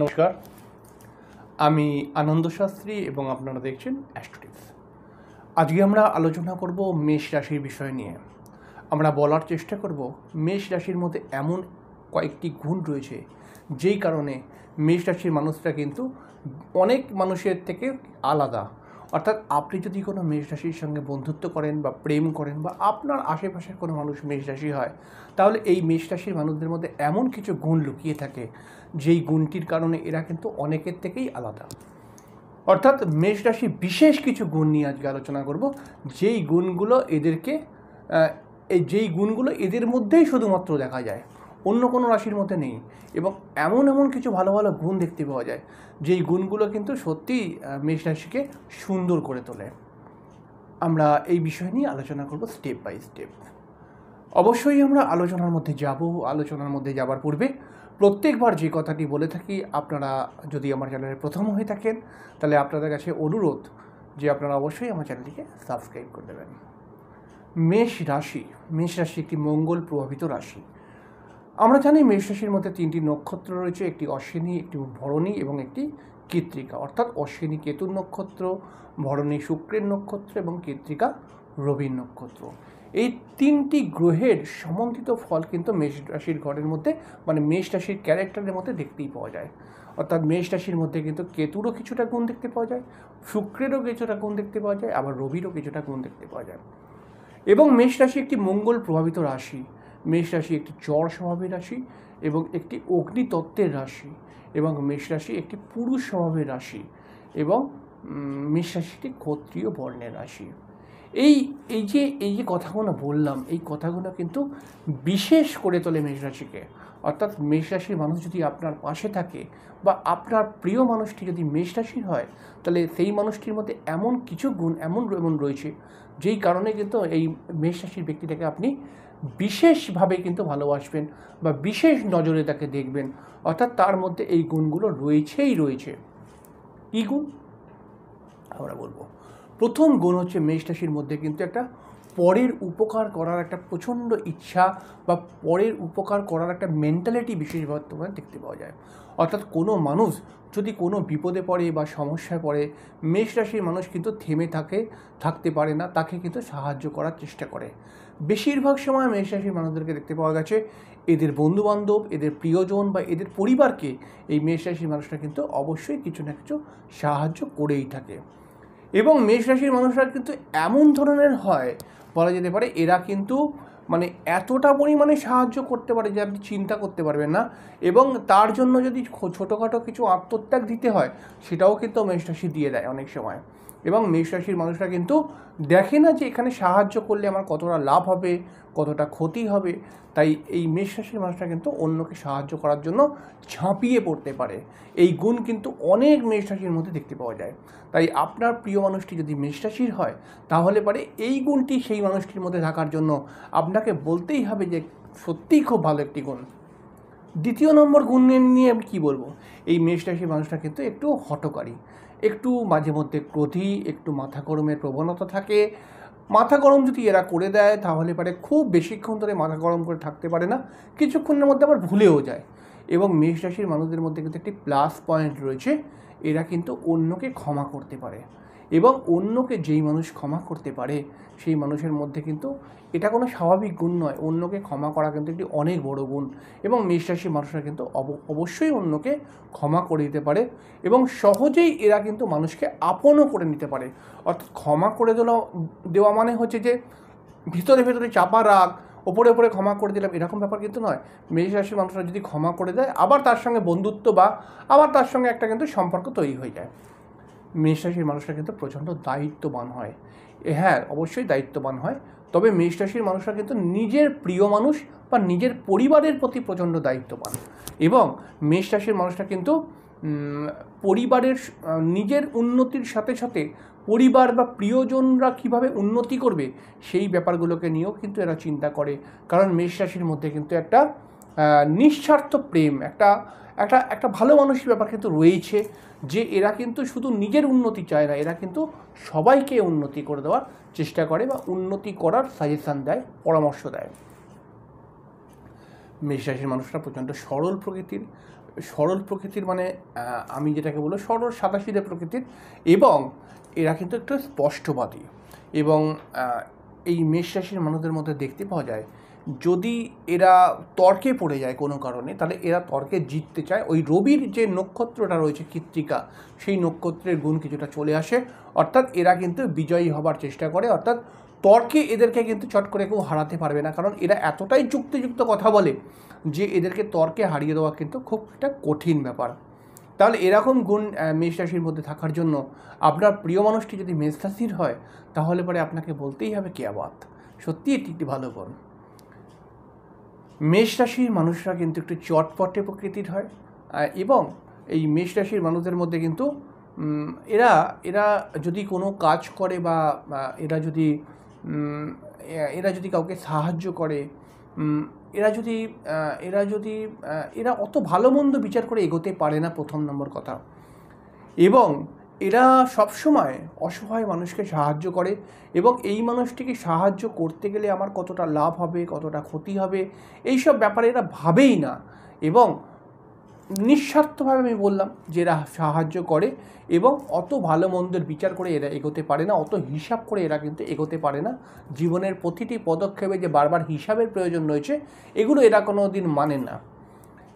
নমস্কার আমি আনন্দ শাস্ত্রী এবং আপনারা দেখছেন অ্যাস্ট্রোটিপস আজকে আমরা আলোচনা করব মেষ রাশির বিষয় নিয়ে আমরা বলার চেষ্টা করব মেষ রাশির মধ্যে এমন কয়েকটি গুণ রয়েছে যেই কারণে মেষ রাশির মানুষরা কিন্তু অনেক মানুষের থেকে আলাদা অর্থাৎ আপনি যদি কোনো মেষ রাশির সঙ্গে বন্ধুত্ব করেন বা প্রেম করেন বা আপনার আশেপাশের কোনো মানুষ মেষ রাশি হয় তাহলে এই মেষ রাশির মানুষদের মধ্যে এমন কিছু গুণ লুকিয়ে থাকে যেই গুণটির কারণে এরা কিন্তু অনেকের থেকেই আলাদা অর্থাৎ মেষ রাশি বিশেষ কিছু গুণ নিয়ে আজকে আলোচনা করব যেই গুণগুলো এদেরকে যেই গুণগুলো এদের মধ্যেই শুধুমাত্র দেখা যায় অন্য কোনো রাশির মধ্যে নেই এবং এমন এমন কিছু ভালো ভালো গুণ দেখতে পাওয়া যায় যেই গুণগুলো কিন্তু সত্যিই মেষ রাশিকে সুন্দর করে তোলে আমরা এই বিষয় নিয়ে আলোচনা করব স্টেপ বাই স্টেপ অবশ্যই আমরা আলোচনার মধ্যে যাব আলোচনার মধ্যে যাবার পূর্বে প্রত্যেকবার যে কথাটি বলে থাকি আপনারা যদি আমার চ্যানেলে প্রথম হয়ে থাকেন তাহলে আপনাদের কাছে অনুরোধ যে আপনারা অবশ্যই আমার চ্যানেলটিকে সাবস্ক্রাইব করে দেবেন মেষ রাশি মেষ রাশি একটি মঙ্গল প্রভাবিত রাশি আমরা জানি মেষ রাশির মধ্যে তিনটি নক্ষত্র রয়েছে একটি অশ্বিনী একটি ভরণী এবং একটি কৃত্রিকা অর্থাৎ অশ্বিনী কেতুর নক্ষত্র ভরণী শুক্রের নক্ষত্র এবং কৃত্রিকা রবির নক্ষত্র এই তিনটি গ্রহের সমন্বিত ফল কিন্তু মেষ রাশির ঘরের মধ্যে মানে মেষ রাশির ক্যারেক্টারের মধ্যে দেখতেই পাওয়া যায় অর্থাৎ মেষ রাশির মধ্যে কিন্তু কেতুরও কিছুটা গুণ দেখতে পাওয়া যায় শুক্রেরও কিছুটা গুণ দেখতে পাওয়া যায় আবার রবিরও কিছুটা গুণ দেখতে পাওয়া যায় এবং মেষ রাশি একটি মঙ্গল প্রভাবিত রাশি মেষ রাশি একটি চর স্বভাবের রাশি এবং একটি অগ্নিতত্ত্বের রাশি এবং মেষ রাশি একটি পুরুষ স্বভাবের রাশি এবং মেষ একটি ক্ষত্রিয় বর্ণের রাশি এই এই যে এই যে কথাগুলো বললাম এই কথাগুলো কিন্তু বিশেষ করে তোলে মেষরাশিকে অর্থাৎ মেষরাশির মানুষ যদি আপনার পাশে থাকে বা আপনার প্রিয় মানুষটি যদি মেষরাশির হয় তাহলে সেই মানুষটির মধ্যে এমন কিছু গুণ এমন এমন রয়েছে যেই কারণে কিন্তু এই মেষরাশির ব্যক্তিটাকে আপনি বিশেষভাবে কিন্তু ভালোবাসবেন বা বিশেষ নজরে তাকে দেখবেন অর্থাৎ তার মধ্যে এই গুণগুলো রয়েছেই রয়েছে কী গুণ আমরা বলবো প্রথম গুণ হচ্ছে মেষ রাশির মধ্যে কিন্তু একটা পরের উপকার করার একটা প্রচণ্ড ইচ্ছা বা পরের উপকার করার একটা মেন্টালিটি বিশেষ বর্তমানে দেখতে পাওয়া যায় অর্থাৎ কোনো মানুষ যদি কোনো বিপদে পড়ে বা সমস্যায় পড়ে মেষ রাশির মানুষ কিন্তু থেমে থাকে থাকতে পারে না তাকে কিন্তু সাহায্য করার চেষ্টা করে বেশিরভাগ সময় মেষ রাশির মানুষদেরকে দেখতে পাওয়া গেছে এদের বন্ধুবান্ধব এদের প্রিয়জন বা এদের পরিবারকে এই মেষ রাশির মানুষরা কিন্তু অবশ্যই কিছু না কিছু সাহায্য করেই থাকে এবং মেষ রাশির মানুষরা কিন্তু এমন ধরনের হয় বলা যেতে পারে এরা কিন্তু মানে এতটা পরিমাণে সাহায্য করতে পারে যে আপনি চিন্তা করতে পারবেন না এবং তার জন্য যদি ছোটোখাটো কিছু আত্মত্যাগ দিতে হয় সেটাও কিন্তু মেষ রাশি দিয়ে দেয় অনেক সময় এবং মেষ রাশির মানুষরা কিন্তু দেখে না যে এখানে সাহায্য করলে আমার কতটা লাভ হবে কতটা ক্ষতি হবে তাই এই মেষ রাশির মানুষরা কিন্তু অন্যকে সাহায্য করার জন্য ঝাঁপিয়ে পড়তে পারে এই গুণ কিন্তু অনেক মেষ রাশির মধ্যে দেখতে পাওয়া যায় তাই আপনার প্রিয় মানুষটি যদি মেষ রাশির হয় তাহলে পারে এই গুণটি সেই মানুষটির মধ্যে থাকার জন্য আপনাকে বলতেই হবে যে সত্যিই খুব ভালো একটি গুণ দ্বিতীয় নম্বর গুণ নিয়ে আমি কী বলবো এই মেষ রাশির মানুষটা কিন্তু একটু হটকারী একটু মাঝে মধ্যে ক্রোধি একটু মাথা গরমের প্রবণতা থাকে মাথা গরম যদি এরা করে দেয় তাহলে পারে খুব বেশিক্ষণ ধরে মাথা গরম করে থাকতে পারে না কিছুক্ষণের মধ্যে আবার ভুলেও যায় এবং মেষ রাশির মানুষদের মধ্যে কিন্তু একটি প্লাস পয়েন্ট রয়েছে এরা কিন্তু অন্যকে ক্ষমা করতে পারে এবং অন্যকে যেই মানুষ ক্ষমা করতে পারে সেই মানুষের মধ্যে কিন্তু এটা কোনো স্বাভাবিক গুণ নয় অন্যকে ক্ষমা করা কিন্তু একটি অনেক বড় গুণ এবং মেষরাশি মানুষরা কিন্তু অবশ্যই অন্যকে ক্ষমা করে দিতে পারে এবং সহজেই এরা কিন্তু মানুষকে আপনও করে নিতে পারে অর্থাৎ ক্ষমা করে দেওয়া দেওয়া মানে হচ্ছে যে ভিতরে ভেতরে চাপা রাগ ওপরে ওপরে ক্ষমা করে দিলাম এরকম ব্যাপার কিন্তু নয় মেষ রাশির মানুষরা যদি ক্ষমা করে দেয় আবার তার সঙ্গে বন্ধুত্ব বা আবার তার সঙ্গে একটা কিন্তু সম্পর্ক তৈরি হয়ে যায় মেষ রাশির মানুষরা কিন্তু প্রচণ্ড দায়িত্ববান হয় হ্যাঁ অবশ্যই দায়িত্ববান হয় তবে মেষ রাশির মানুষরা কিন্তু নিজের প্রিয় মানুষ বা নিজের পরিবারের প্রতি প্রচণ্ড দায়িত্ববান এবং মেষ রাশির মানুষরা কিন্তু পরিবারের নিজের উন্নতির সাথে সাথে পরিবার বা প্রিয়জনরা কিভাবে উন্নতি করবে সেই ব্যাপারগুলোকে নিয়েও কিন্তু এরা চিন্তা করে কারণ মেষ রাশির মধ্যে কিন্তু একটা নিঃস্বার্থ প্রেম একটা একটা একটা ভালো মানুষের ব্যাপার কিন্তু রয়েছে যে এরা কিন্তু শুধু নিজের উন্নতি চায় না এরা কিন্তু সবাইকে উন্নতি করে দেওয়ার চেষ্টা করে বা উন্নতি করার সাজেশান দেয় পরামর্শ দেয় মেষরাশির মানুষরা প্রচণ্ড সরল প্রকৃতির সরল প্রকৃতির মানে আমি যেটাকে বলবো সরল সাদাশিদের প্রকৃতির এবং এরা কিন্তু একটু স্পষ্টবাদী এবং এই মেষ রাশির মানুষদের মধ্যে দেখতে পাওয়া যায় যদি এরা তর্কে পড়ে যায় কোনো কারণে তাহলে এরা তর্কে জিততে চায় ওই রবির যে নক্ষত্রটা রয়েছে কৃত্রিকা সেই নক্ষত্রের গুণ কিছুটা চলে আসে অর্থাৎ এরা কিন্তু বিজয়ী হবার চেষ্টা করে অর্থাৎ তর্কে এদেরকে কিন্তু চট করে কেউ হারাতে পারবে না কারণ এরা এতটাই যুক্তিযুক্ত কথা বলে যে এদেরকে তর্কে হারিয়ে দেওয়া কিন্তু খুব একটা কঠিন ব্যাপার তাহলে এরকম গুণ মেষরাশির মধ্যে থাকার জন্য আপনার প্রিয় মানুষটি যদি মেষরাশির হয় তাহলে পরে আপনাকে বলতেই হবে কেয়াবাত সত্যি এটি একটি ভালো গুণ মেষরাশির মানুষরা কিন্তু একটু চটপটে প্রকৃতির হয় এবং এই মেষরাশির মানুষদের মধ্যে কিন্তু এরা এরা যদি কোনো কাজ করে বা এরা যদি এরা যদি কাউকে সাহায্য করে এরা যদি এরা যদি এরা অত ভালো মন্দ বিচার করে এগোতে পারে না প্রথম নম্বর কথা এবং এরা সবসময় অসহায় মানুষকে সাহায্য করে এবং এই মানুষটিকে সাহায্য করতে গেলে আমার কতটা লাভ হবে কতটা ক্ষতি হবে এইসব ব্যাপারে এরা ভাবেই না এবং নিঃস্বার্থভাবে আমি বললাম যে এরা সাহায্য করে এবং অত ভালো মন্দের বিচার করে এরা এগোতে পারে না অত হিসাব করে এরা কিন্তু এগোতে পারে না জীবনের প্রতিটি পদক্ষেপে যে বারবার হিসাবের প্রয়োজন রয়েছে এগুলো এরা কোনো দিন মানে না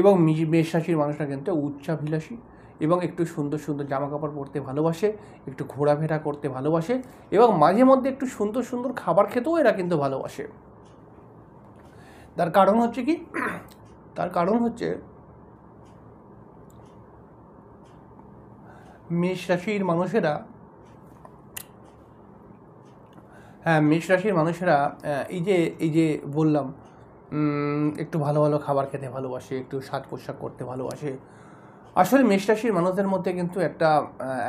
এবং মেষরাশির মানুষরা কিন্তু উচ্চাভিলাষী এবং একটু সুন্দর সুন্দর জামা কাপড় পরতে ভালোবাসে একটু ঘোরাফেরা করতে ভালোবাসে এবং মাঝে মধ্যে একটু সুন্দর সুন্দর খাবার খেতেও এরা কিন্তু ভালোবাসে তার কারণ হচ্ছে কি তার কারণ হচ্ছে মেষ রাশির মানুষেরা হ্যাঁ মেষ রাশির মানুষেরা এই যে এই যে বললাম একটু ভালো ভালো খাবার খেতে ভালোবাসে একটু সাজ পোশাক করতে ভালোবাসে আসলে মেষ রাশির মানুষদের মধ্যে কিন্তু একটা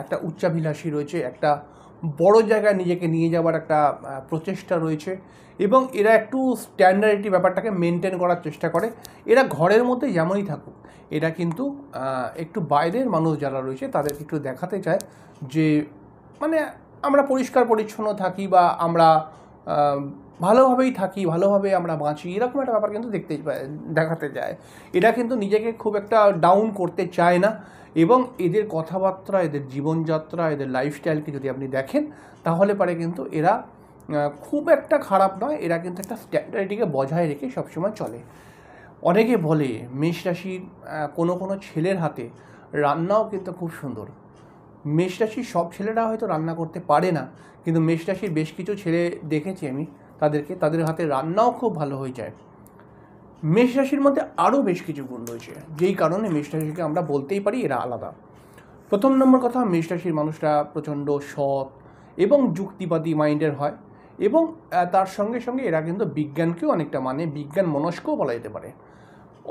একটা উচ্চাভিলাষী রয়েছে একটা বড় জায়গায় নিজেকে নিয়ে যাওয়ার একটা প্রচেষ্টা রয়েছে এবং এরা একটু স্ট্যান্ডার্ডিটি ব্যাপারটাকে মেনটেন করার চেষ্টা করে এরা ঘরের মধ্যে যেমনই থাকুক এরা কিন্তু একটু বাইরের মানুষ যারা রয়েছে তাদেরকে একটু দেখাতে চায় যে মানে আমরা পরিষ্কার পরিচ্ছন্ন থাকি বা আমরা ভালোভাবেই থাকি ভালোভাবে আমরা বাঁচি এরকম একটা ব্যাপার কিন্তু দেখতে দেখাতে যায় এটা কিন্তু নিজেকে খুব একটা ডাউন করতে চায় না এবং এদের কথাবার্তা এদের জীবনযাত্রা এদের লাইফস্টাইলকে যদি আপনি দেখেন তাহলে পারে কিন্তু এরা খুব একটা খারাপ নয় এরা কিন্তু একটা স্ট্যান্ডার্ডিকে বজায় রেখে সবসময় চলে অনেকে বলে মেষ রাশির কোনো কোনো ছেলের হাতে রান্নাও কিন্তু খুব সুন্দর মেষ রাশির সব ছেলেরা হয়তো রান্না করতে পারে না কিন্তু মেষ রাশির বেশ কিছু ছেলে দেখেছি আমি তাদেরকে তাদের হাতে রান্নাও খুব ভালো হয়ে যায় মেষ রাশির মধ্যে আরও বেশ কিছু গুণ রয়েছে যেই কারণে মেষ রাশিকে আমরা বলতেই পারি এরা আলাদা প্রথম নম্বর কথা মেষ রাশির মানুষরা প্রচণ্ড সৎ এবং যুক্তিবাদী মাইন্ডের হয় এবং তার সঙ্গে সঙ্গে এরা কিন্তু বিজ্ঞানকেও অনেকটা মানে বিজ্ঞান মনস্কও বলা যেতে পারে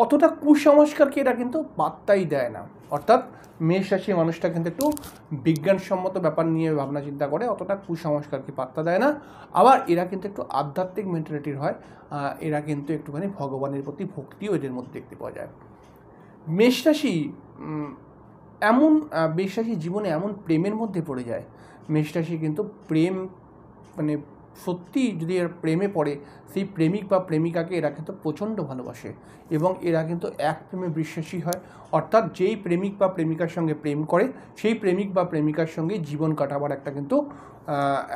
অতটা কুসংস্কারকে এরা কিন্তু পাত্তাই দেয় না অর্থাৎ মেষ রাশির মানুষটা কিন্তু একটু বিজ্ঞানসম্মত ব্যাপার নিয়ে ভাবনা চিন্তা করে অতটা কুসংস্কারকে পাত্তা দেয় না আবার এরা কিন্তু একটু আধ্যাত্মিক মেন্টালিটির হয় এরা কিন্তু একটুখানি ভগবানের প্রতি ভক্তিও এদের মধ্যে দেখতে পাওয়া যায় মেষ রাশি এমন মেষ রাশি জীবনে এমন প্রেমের মধ্যে পড়ে যায় মেষ রাশি কিন্তু প্রেম মানে সত্যি যদি এর প্রেমে পড়ে সেই প্রেমিক বা প্রেমিকাকে এরা কিন্তু প্রচণ্ড ভালোবাসে এবং এরা কিন্তু এক প্রেমে বিশ্বাসী হয় অর্থাৎ যেই প্রেমিক বা প্রেমিকার সঙ্গে প্রেম করে সেই প্রেমিক বা প্রেমিকার সঙ্গে জীবন কাটাবার একটা কিন্তু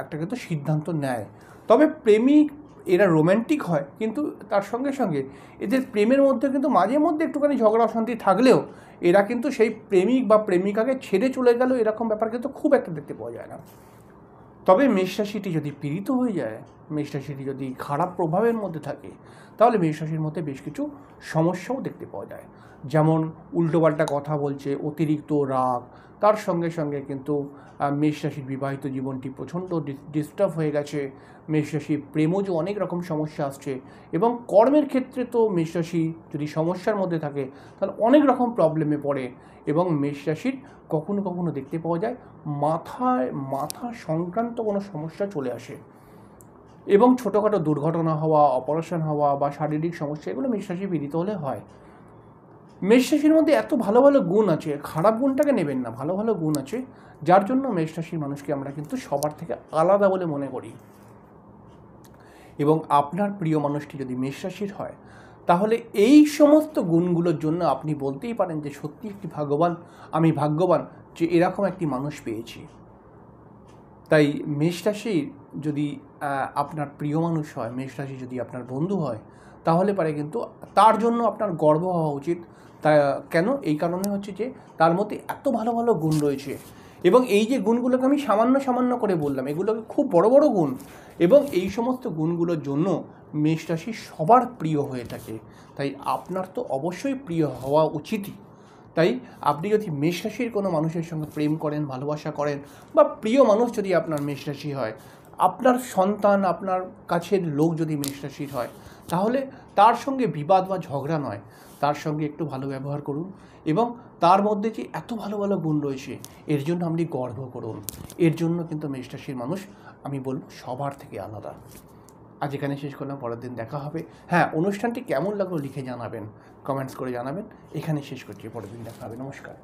একটা কিন্তু সিদ্ধান্ত নেয় তবে প্রেমিক এরা রোম্যান্টিক হয় কিন্তু তার সঙ্গে সঙ্গে এদের প্রেমের মধ্যে কিন্তু মাঝে মধ্যে একটুখানি ঝগড়া অশান্তি থাকলেও এরা কিন্তু সেই প্রেমিক বা প্রেমিকাকে ছেড়ে চলে গেল এরকম ব্যাপার কিন্তু খুব একটা দেখতে পাওয়া যায় না তবে মেষরাশিটি যদি পীড়িত হয়ে যায় মেষরাশিটি যদি খারাপ প্রভাবের মধ্যে থাকে তাহলে মেষরাশির মধ্যে বেশ কিছু সমস্যাও দেখতে পাওয়া যায় যেমন উল্টোপাল্টা কথা বলছে অতিরিক্ত রাগ তার সঙ্গে সঙ্গে কিন্তু মেষ রাশির বিবাহিত জীবনটি প্রচণ্ড ডিস্টার্ব হয়ে গেছে মেষ প্রেমও যে অনেক রকম সমস্যা আসছে এবং কর্মের ক্ষেত্রে তো মেষ রাশি যদি সমস্যার মধ্যে থাকে তাহলে অনেক রকম প্রবলেমে পড়ে এবং মেষ রাশির কখনো কখনো দেখতে পাওয়া যায় মাথায় মাথা সংক্রান্ত কোনো সমস্যা চলে আসে এবং ছোটোখাটো দুর্ঘটনা হওয়া অপারেশন হওয়া বা শারীরিক সমস্যা এগুলো মেষ রাশি পীড়িত হলে হয় মেষ রাশির মধ্যে এত ভালো ভালো গুণ আছে খারাপ গুণটাকে নেবেন না ভালো ভালো গুণ আছে যার জন্য মেষ রাশির মানুষকে আমরা কিন্তু সবার থেকে আলাদা বলে মনে করি এবং আপনার প্রিয় মানুষটি যদি মেষ রাশির হয় তাহলে এই সমস্ত গুণগুলোর জন্য আপনি বলতেই পারেন যে সত্যি একটি ভাগ্যবান আমি ভাগ্যবান যে এরকম একটি মানুষ পেয়েছি তাই মেষ রাশির যদি আপনার প্রিয় মানুষ হয় মেষ রাশি যদি আপনার বন্ধু হয় তাহলে পারে কিন্তু তার জন্য আপনার গর্ব হওয়া উচিত তা কেন এই কারণে হচ্ছে যে তার মধ্যে এত ভালো ভালো গুণ রয়েছে এবং এই যে গুণগুলোকে আমি সামান্য সামান্য করে বললাম এগুলোকে খুব বড় বড় গুণ এবং এই সমস্ত গুণগুলোর জন্য মেষ রাশি সবার প্রিয় হয়ে থাকে তাই আপনার তো অবশ্যই প্রিয় হওয়া উচিতই তাই আপনি যদি মেষ রাশির কোনো মানুষের সঙ্গে প্রেম করেন ভালোবাসা করেন বা প্রিয় মানুষ যদি আপনার মেষ রাশি হয় আপনার সন্তান আপনার কাছের লোক যদি মেষ রাশির হয় তাহলে তার সঙ্গে বিবাদ বা ঝগড়া নয় তার সঙ্গে একটু ভালো ব্যবহার করুন এবং তার মধ্যে যে এত ভালো ভালো গুণ রয়েছে এর জন্য আপনি গর্ব করুন এর জন্য কিন্তু মেষ মানুষ আমি বলবো সবার থেকে আলাদা আজ এখানে শেষ করলাম পরের দিন দেখা হবে হ্যাঁ অনুষ্ঠানটি কেমন লাগলো লিখে জানাবেন কমেন্টস করে জানাবেন এখানে শেষ করছি পরের দিন দেখা হবে নমস্কার